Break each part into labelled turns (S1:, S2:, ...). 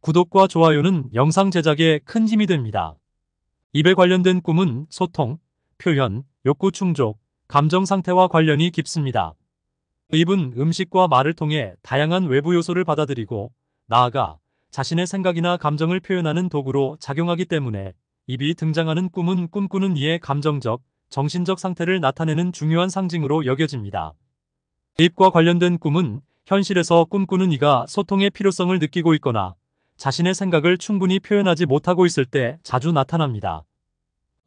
S1: 구독과 좋아요는 영상 제작에 큰 힘이 됩니다. 입에 관련된 꿈은 소통, 표현, 욕구 충족, 감정 상태와 관련이 깊습니다. 입은 음식과 말을 통해 다양한 외부 요소를 받아들이고 나아가 자신의 생각이나 감정을 표현하는 도구로 작용하기 때문에 입이 등장하는 꿈은 꿈꾸는 이의 감정적, 정신적 상태를 나타내는 중요한 상징으로 여겨집니다. 입과 관련된 꿈은 현실에서 꿈꾸는 이가 소통의 필요성을 느끼고 있거나 자신의 생각을 충분히 표현하지 못하고 있을 때 자주 나타납니다.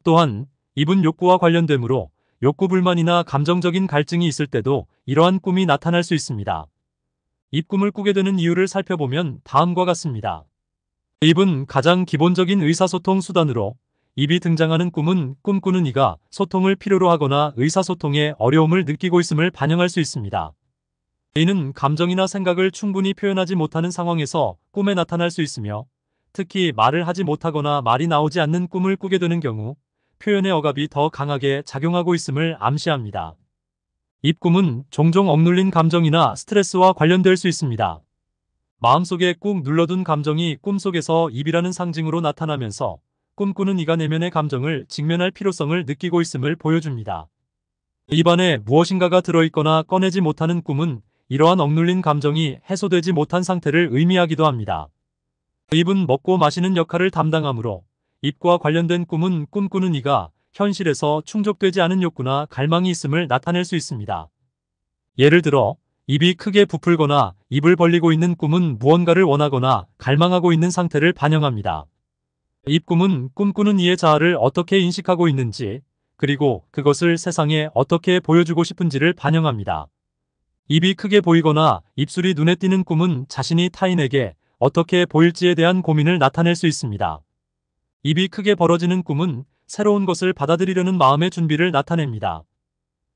S1: 또한 이분 욕구와 관련되므로 욕구 불만이나 감정적인 갈증이 있을 때도 이러한 꿈이 나타날 수 있습니다. 이 꿈을 꾸게 되는 이유를 살펴보면 다음과 같습니다. 입은 가장 기본적인 의사소통 수단으로 입이 등장하는 꿈은 꿈꾸는 이가 소통을 필요로 하거나 의사소통에 어려움을 느끼고 있음을 반영할 수 있습니다. 이는 감정이나 생각을 충분히 표현하지 못하는 상황에서 꿈에 나타날 수 있으며 특히 말을 하지 못하거나 말이 나오지 않는 꿈을 꾸게 되는 경우 표현의 억압이 더 강하게 작용하고 있음을 암시합니다. 입꿈은 종종 억눌린 감정이나 스트레스와 관련될 수 있습니다. 마음속에 꾹 눌러둔 감정이 꿈속에서 입이라는 상징으로 나타나면서 꿈꾸는 이가 내면의 감정을 직면할 필요성을 느끼고 있음을 보여줍니다. 입안에 무엇인가가 들어있거나 꺼내지 못하는 꿈은 이러한 억눌린 감정이 해소되지 못한 상태를 의미하기도 합니다. 입은 먹고 마시는 역할을 담당하므로 입과 관련된 꿈은 꿈꾸는 이가 현실에서 충족되지 않은 욕구나 갈망이 있음을 나타낼 수 있습니다. 예를 들어 입이 크게 부풀거나 입을 벌리고 있는 꿈은 무언가를 원하거나 갈망하고 있는 상태를 반영합니다. 입꿈은 꿈꾸는 이의 자아를 어떻게 인식하고 있는지 그리고 그것을 세상에 어떻게 보여주고 싶은지를 반영합니다. 입이 크게 보이거나 입술이 눈에 띄는 꿈은 자신이 타인에게 어떻게 보일지에 대한 고민을 나타낼 수 있습니다. 입이 크게 벌어지는 꿈은 새로운 것을 받아들이려는 마음의 준비를 나타냅니다.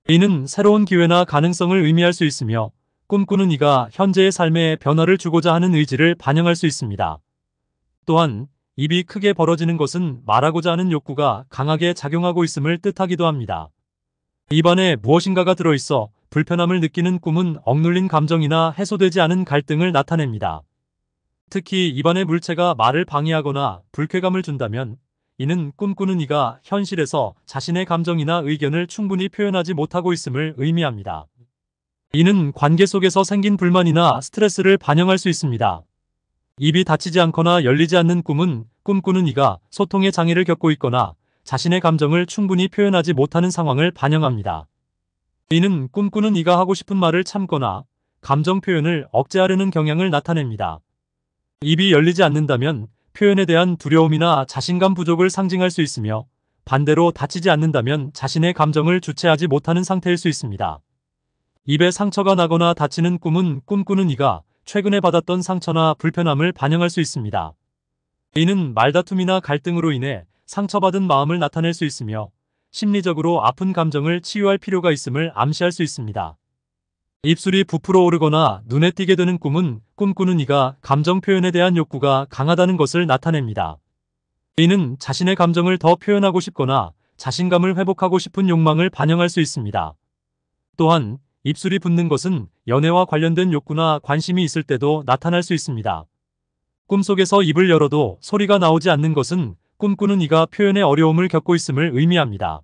S1: 이는 새로운 기회나 가능성을 의미할 수 있으며 꿈꾸는 이가 현재의 삶에 변화를 주고자 하는 의지를 반영할 수 있습니다. 또한 입이 크게 벌어지는 것은 말하고자 하는 욕구가 강하게 작용하고 있음을 뜻하기도 합니다. 입안에 무엇인가가 들어있어 불편함을 느끼는 꿈은 억눌린 감정이나 해소되지 않은 갈등을 나타냅니다. 특히 입안의 물체가 말을 방해하거나 불쾌감을 준다면 이는 꿈꾸는 이가 현실에서 자신의 감정이나 의견을 충분히 표현하지 못하고 있음을 의미합니다. 이는 관계 속에서 생긴 불만이나 스트레스를 반영할 수 있습니다. 입이 닫히지 않거나 열리지 않는 꿈은 꿈꾸는 이가 소통의 장애를 겪고 있거나 자신의 감정을 충분히 표현하지 못하는 상황을 반영합니다. 이는 꿈꾸는 이가 하고 싶은 말을 참거나 감정 표현을 억제하려는 경향을 나타냅니다. 입이 열리지 않는다면 표현에 대한 두려움이나 자신감 부족을 상징할 수 있으며 반대로 다치지 않는다면 자신의 감정을 주체하지 못하는 상태일 수 있습니다. 입에 상처가 나거나 다치는 꿈은 꿈꾸는 이가 최근에 받았던 상처나 불편함을 반영할 수 있습니다. 이는 말다툼이나 갈등으로 인해 상처받은 마음을 나타낼 수 있으며 심리적으로 아픈 감정을 치유할 필요가 있음을 암시할 수 있습니다. 입술이 부풀어 오르거나 눈에 띄게 되는 꿈은 꿈꾸는 이가 감정 표현에 대한 욕구가 강하다는 것을 나타냅니다. 이는 자신의 감정을 더 표현하고 싶거나 자신감을 회복하고 싶은 욕망을 반영할 수 있습니다. 또한 입술이 붓는 것은 연애와 관련된 욕구나 관심이 있을 때도 나타날 수 있습니다. 꿈속에서 입을 열어도 소리가 나오지 않는 것은 꿈꾸는 이가 표현의 어려움을 겪고 있음을 의미합니다.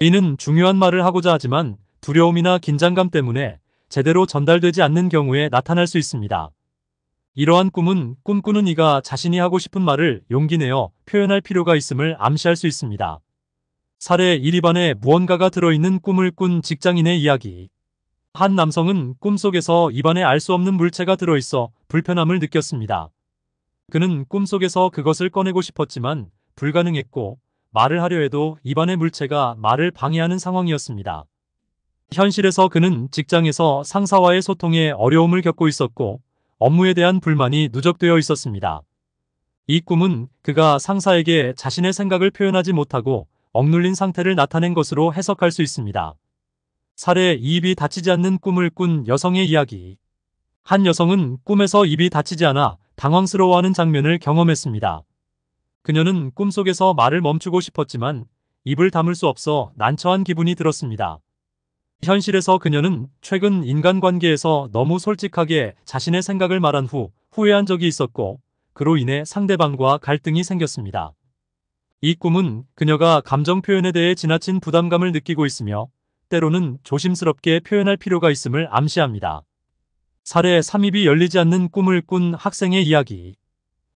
S1: 이는 중요한 말을 하고자 하지만 두려움이나 긴장감 때문에 제대로 전달되지 않는 경우에 나타날 수 있습니다. 이러한 꿈은 꿈꾸는 이가 자신이 하고 싶은 말을 용기 내어 표현할 필요가 있음을 암시할 수 있습니다. 사례 1위반에 무언가가 들어있는 꿈을 꾼 직장인의 이야기 한 남성은 꿈속에서 입안에 알 수 없는 물체가 들어있어 불편함을 느꼈습니다. 그는 꿈속에서 그것을 꺼내고 싶었지만 불가능했고 말을 하려 해도 입안의 물체가 말을 방해하는 상황이었습니다. 현실에서 그는 직장에서 상사와의 소통에 어려움을 겪고 있었고 업무에 대한 불만이 누적되어 있었습니다. 이 꿈은 그가 상사에게 자신의 생각을 표현하지 못하고 억눌린 상태를 나타낸 것으로 해석할 수 있습니다. 살해 입이 다치지 않는 꿈을 꾼 여성의 이야기 한 여성은 꿈에서 입이 다치지 않아 당황스러워하는 장면을 경험했습니다. 그녀는 꿈속에서 말을 멈추고 싶었지만 입을 담을 수 없어 난처한 기분이 들었습니다. 현실에서 그녀는 최근 인간관계에서 너무 솔직하게 자신의 생각을 말한 후 후회한 적이 있었고 그로 인해 상대방과 갈등이 생겼습니다. 이 꿈은 그녀가 감정 표현에 대해 지나친 부담감을 느끼고 있으며 때로는 조심스럽게 표현할 필요가 있음을 암시합니다. 사례 3입이 열리지 않는 꿈을 꾼 학생의 이야기.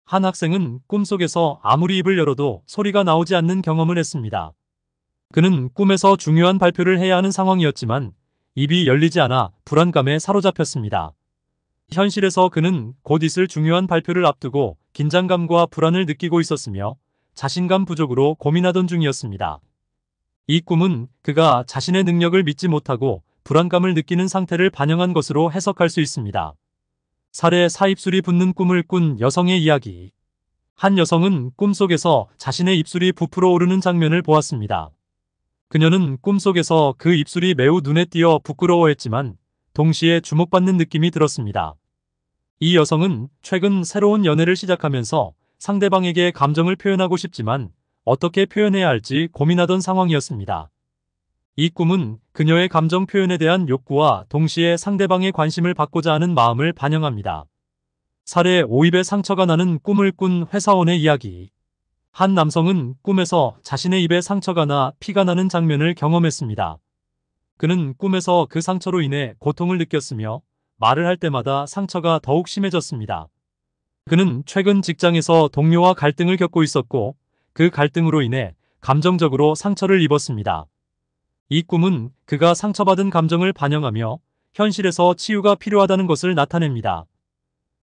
S1: 한 학생은 꿈속에서 아무리 입을 열어도 소리가 나오지 않는 경험을 했습니다. 그는 꿈에서 중요한 발표를 해야 하는 상황이었지만 입이 열리지 않아 불안감에 사로잡혔습니다. 현실에서 그는 곧 있을 중요한 발표를 앞두고 긴장감과 불안을 느끼고 있었으며 자신감 부족으로 고민하던 중이었습니다. 이 꿈은 그가 자신의 능력을 믿지 못하고 불안감을 느끼는 상태를 반영한 것으로 해석할 수 있습니다. 사례 사입술이 붙는 꿈을 꾼 여성의 이야기 한 여성은 꿈속에서 자신의 입술이 부풀어 오르는 장면을 보았습니다. 그녀는 꿈속에서 그 입술이 매우 눈에 띄어 부끄러워했지만 동시에 주목받는 느낌이 들었습니다. 이 여성은 최근 새로운 연애를 시작하면서 상대방에게 감정을 표현하고 싶지만 어떻게 표현해야 할지 고민하던 상황이었습니다. 이 꿈은 그녀의 감정 표현에 대한 욕구와 동시에 상대방의 관심을 받고자 하는 마음을 반영합니다. 사례 5입의 상처가 나는 꿈을 꾼 회사원의 이야기. 한 남성은 꿈에서 자신의 입에 상처가 나 피가 나는 장면을 경험했습니다. 그는 꿈에서 그 상처로 인해 고통을 느꼈으며 말을 할 때마다 상처가 더욱 심해졌습니다. 그는 최근 직장에서 동료와 갈등을 겪고 있었고 그 갈등으로 인해 감정적으로 상처를 입었습니다. 이 꿈은 그가 상처받은 감정을 반영하며 현실에서 치유가 필요하다는 것을 나타냅니다.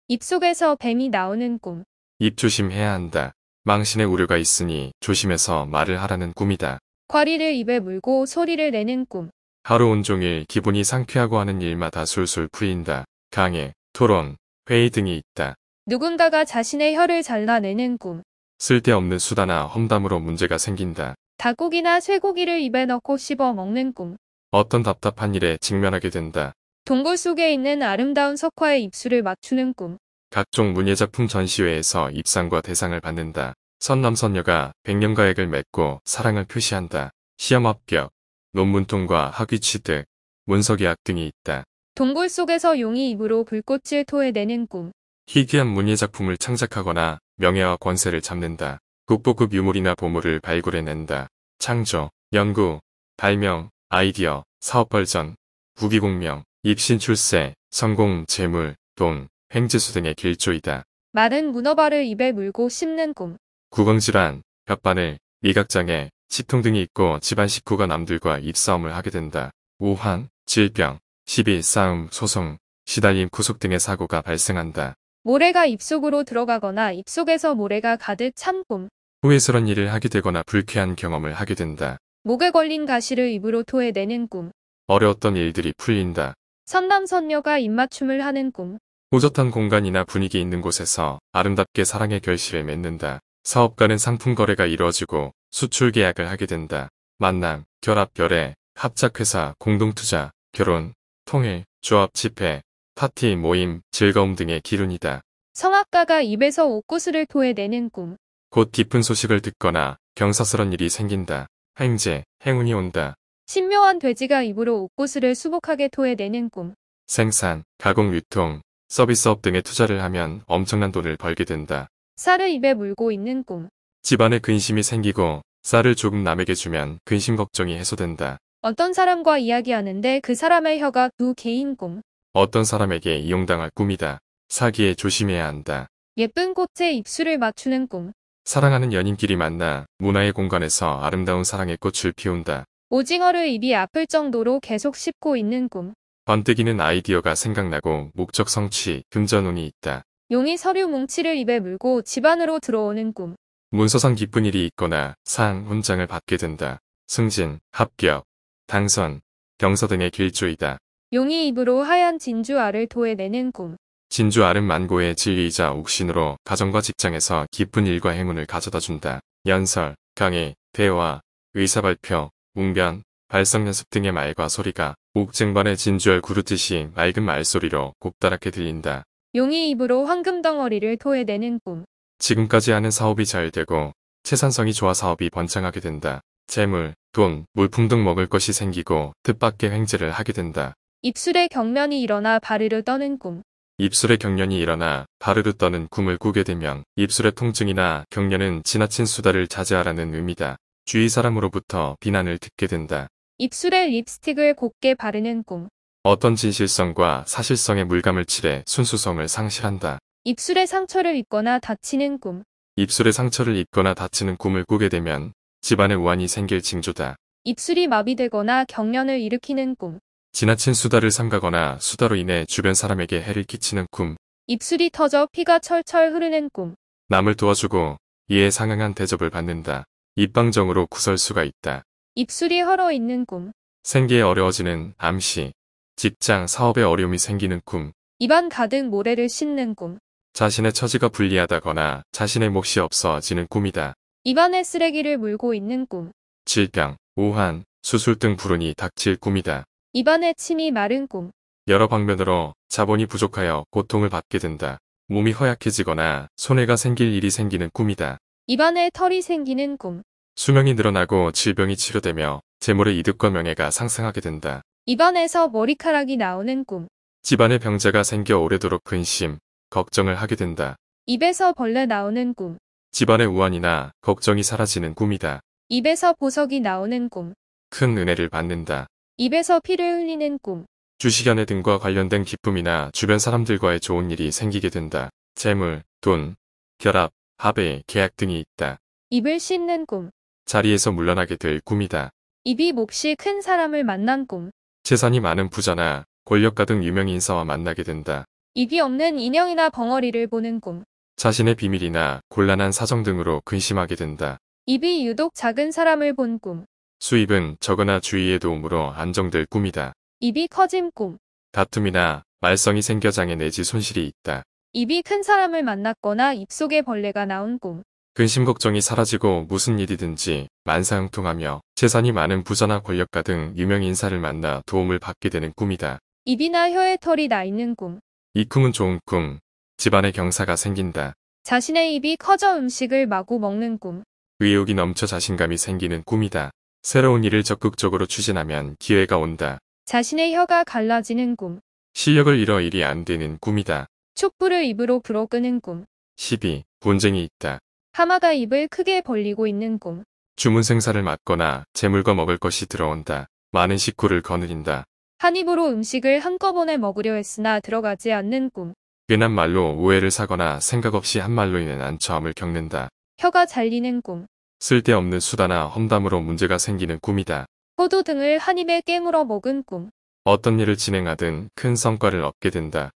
S2: 입속에서 뱀이 나오는 꿈.
S3: 입 조심해야 한다. 망신의 우려가 있으니 조심해서 말을 하라는 꿈이다.
S2: 과리를 입에 물고 소리를 내는 꿈.
S3: 하루 온종일 기분이 상쾌하고 하는 일마다 술술 풀린다. 강의, 토론, 회의 등이 있다.
S2: 누군가가 자신의 혀를 잘라내는 꿈.
S3: 쓸데없는 수다나 험담으로 문제가 생긴다.
S2: 닭고기나 쇠고기를 입에 넣고 씹어 먹는 꿈.
S3: 어떤 답답한 일에 직면하게 된다.
S2: 동굴 속에 있는 아름다운 석화의 입술을 맞추는 꿈.
S3: 각종 문예작품 전시회에서 입상과 대상을 받는다. 선남선녀가 백년가액을 맺고 사랑을 표시한다. 시험 합격, 논문 통과 학위 취득, 문서계약 등이 있다.
S2: 동굴 속에서 용이 입으로 불꽃을 토해내는 꿈.
S3: 희귀한 문예작품을 창작하거나 명예와 권세를 잡는다. 국보급 유물이나 보물을 발굴해낸다. 창조, 연구, 발명, 아이디어, 사업 발전, 부기공명, 입신 출세, 성공, 재물, 돈, 횡재수 등의 길조이다.
S2: 많은 문어발을 입에 물고 씹는 꿈.
S3: 구강질환, 혓바늘, 미각장애, 치통 등이 있고 집안 식구가 남들과 입싸움을 하게 된다. 우환, 질병, 시비, 싸움, 소송, 시달림, 구속 등의 사고가 발생한다.
S2: 모래가 입속으로 들어가거나 입속에서 모래가 가득 찬 꿈.
S3: 후회스런 일을 하게 되거나 불쾌한 경험을 하게 된다.
S2: 목에 걸린 가시를 입으로 토해내는 꿈.
S3: 어려웠던 일들이 풀린다.
S2: 선남선녀가 입맞춤을 하는 꿈.
S3: 호젓한 공간이나 분위기 있는 곳에서 아름답게 사랑의 결실을 맺는다. 사업 간은 상품 거래가 이루어지고 수출 계약을 하게 된다. 만남, 결합, 결애, 합작회사, 공동투자, 결혼, 통일, 조합, 집회, 파티, 모임, 즐거움 등의 기운이다
S2: 성악가가 입에서 옷구슬을 토해내는 꿈.
S3: 곧 깊은 소식을 듣거나 경사스런 일이 생긴다. 행제, 행운이 온다.
S2: 신묘한 돼지가 입으로 옷구슬을 수복하게 토해내는 꿈.
S3: 생산, 가공 유통, 서비스업 등에 투자를 하면 엄청난 돈을 벌게 된다.
S2: 쌀을 입에 물고 있는 꿈.
S3: 집안에 근심이 생기고 쌀을 조금 남에게 주면 근심 걱정이 해소된다.
S2: 어떤 사람과 이야기하는데 그 사람의 혀가 두 개인 꿈.
S3: 어떤 사람에게 이용당할 꿈이다. 사기에 조심해야 한다.
S2: 예쁜 꽃에 입술을 맞추는 꿈.
S3: 사랑하는 연인끼리 만나 문화의 공간에서 아름다운 사랑의 꽃을 피운다.
S2: 오징어를 입이 아플 정도로 계속 씹고 있는 꿈.
S3: 번뜩이는 아이디어가 생각나고 목적 성취, 금전운이 있다.
S2: 용이 서류 뭉치를 입에 물고 집안으로 들어오는 꿈.
S3: 문서상 기쁜 일이 있거나 상, 훈장을 받게 된다. 승진, 합격, 당선, 경서 등의 길조이다.
S2: 용이 입으로 하얀 진주알을 토해내는 꿈.
S3: 진주 아름만고의 진리이자 옥신으로 가정과 직장에서 깊은 일과 행운을 가져다 준다. 연설, 강의, 대화, 의사발표, 웅변, 발성연습 등의 말과 소리가 옥쟁반의 진주얼 구르듯이 맑은 말소리로 곱다랗게 들린다.
S2: 용이 입으로 황금 덩어리를 토해내는 꿈.
S3: 지금까지 하는 사업이 잘 되고 채산성이 좋아 사업이 번창하게 된다. 재물, 돈, 물품 등 먹을 것이 생기고 뜻밖의 횡재를 하게 된다.
S2: 입술에 경련이 일어나 바르르 떠는 꿈.
S3: 입술의 경련이 일어나 바르르 떠는 꿈을 꾸게 되면 입술의 통증이나 경련은 지나친 수다를 자제하라는 의미다. 주위 사람으로부터 비난을 듣게 된다.
S2: 입술에 립스틱을 곱게 바르는 꿈.
S3: 어떤 진실성과 사실성의 물감을 칠해 순수성을 상실한다.
S2: 입술에 상처를 입거나 다치는 꿈.
S3: 입술에 상처를 입거나 다치는 꿈을 꾸게 되면 집안에 우환이 생길 징조다.
S2: 입술이 마비되거나 경련을 일으키는 꿈.
S3: 지나친 수다를 삼가거나 수다로 인해 주변 사람에게 해를 끼치는 꿈.
S2: 입술이 터져 피가 철철 흐르는 꿈.
S3: 남을 도와주고 이에 상응한 대접을 받는다. 입방정으로 구설수가 있다.
S2: 입술이 헐어 있는 꿈.
S3: 생계에 어려워지는 암시. 직장, 사업에 어려움이 생기는 꿈.
S2: 입안 가득 모래를 씻는 꿈.
S3: 자신의 처지가 불리하다거나 자신의 몫이 없어지는 꿈이다.
S2: 입안에 쓰레기를 물고 있는 꿈.
S3: 질병, 우한, 수술 등 불운이 닥칠 꿈이다.
S2: 입안에 침이 마른 꿈.
S3: 여러 방면으로 자본이 부족하여 고통을 받게 된다. 몸이 허약해지거나 손해가 생길 일이 생기는 꿈이다.
S2: 입안에 털이 생기는 꿈.
S3: 수명이 늘어나고 질병이 치료되며 재물의 이득과 명예가 상승하게 된다.
S2: 입안에서 머리카락이 나오는 꿈.
S3: 집안에 병자가 생겨 오래도록 근심, 걱정을 하게 된다.
S2: 입에서 벌레 나오는 꿈.
S3: 집안의 우환이나 걱정이 사라지는 꿈이다.
S2: 입에서 보석이 나오는 꿈.
S3: 큰 은혜를 받는다.
S2: 입에서 피를 흘리는 꿈.
S3: 주식연애 등과 관련된 기쁨이나 주변 사람들과의 좋은 일이 생기게 된다. 재물, 돈, 결합, 합의, 계약 등이 있다.
S2: 입을 씻는 꿈.
S3: 자리에서 물러나게 될 꿈이다.
S2: 입이 몹시 큰 사람을 만난 꿈.
S3: 재산이 많은 부자나 권력가 등 유명인사와 만나게 된다.
S2: 입이 없는 인형이나 벙어리를 보는 꿈.
S3: 자신의 비밀이나 곤란한 사정 등으로 근심하게 된다.
S2: 입이 유독 작은 사람을 본 꿈.
S3: 수입은 적으나 주의의 도움으로 안정될 꿈이다.
S2: 입이 커진 꿈.
S3: 다툼이나 말썽이 생겨 장애 내지 손실이 있다.
S2: 입이 큰 사람을 만났거나 입속에 벌레가 나온 꿈.
S3: 근심 걱정이 사라지고 무슨 일이든지 만사형통하며 재산이 많은 부자나 권력가 등 유명 인사를 만나 도움을 받게 되는 꿈이다.
S2: 입이나 혀에 털이 나 있는 꿈.
S3: 이 꿈은 좋은 꿈. 집안의 경사가 생긴다.
S2: 자신의 입이 커져 음식을 마구 먹는 꿈.
S3: 의욕이 넘쳐 자신감이 생기는 꿈이다. 새로운 일을 적극적으로 추진하면 기회가 온다.
S2: 자신의 혀가 갈라지는 꿈.
S3: 실력을 잃어 일이 안 되는 꿈이다.
S2: 촛불을 입으로 불어 끄는 꿈.
S3: 12. 분쟁이 있다.
S2: 하마가 입을 크게 벌리고 있는 꿈.
S3: 주문 생사를 맡거나 재물과 먹을 것이 들어온다. 많은 식구를 거느린다.
S2: 한 입으로 음식을 한꺼번에 먹으려 했으나 들어가지 않는 꿈.
S3: 괜한 말로 오해를 사거나 생각 없이 한 말로 인한 안처함을 겪는다.
S2: 혀가 잘리는 꿈.
S3: 쓸데없는 수다나 험담으로 문제가 생기는 꿈이다.
S2: 포도 등을 한 입에 깨물어 먹은 꿈.
S3: 어떤 일을 진행하든 큰 성과를 얻게 된다.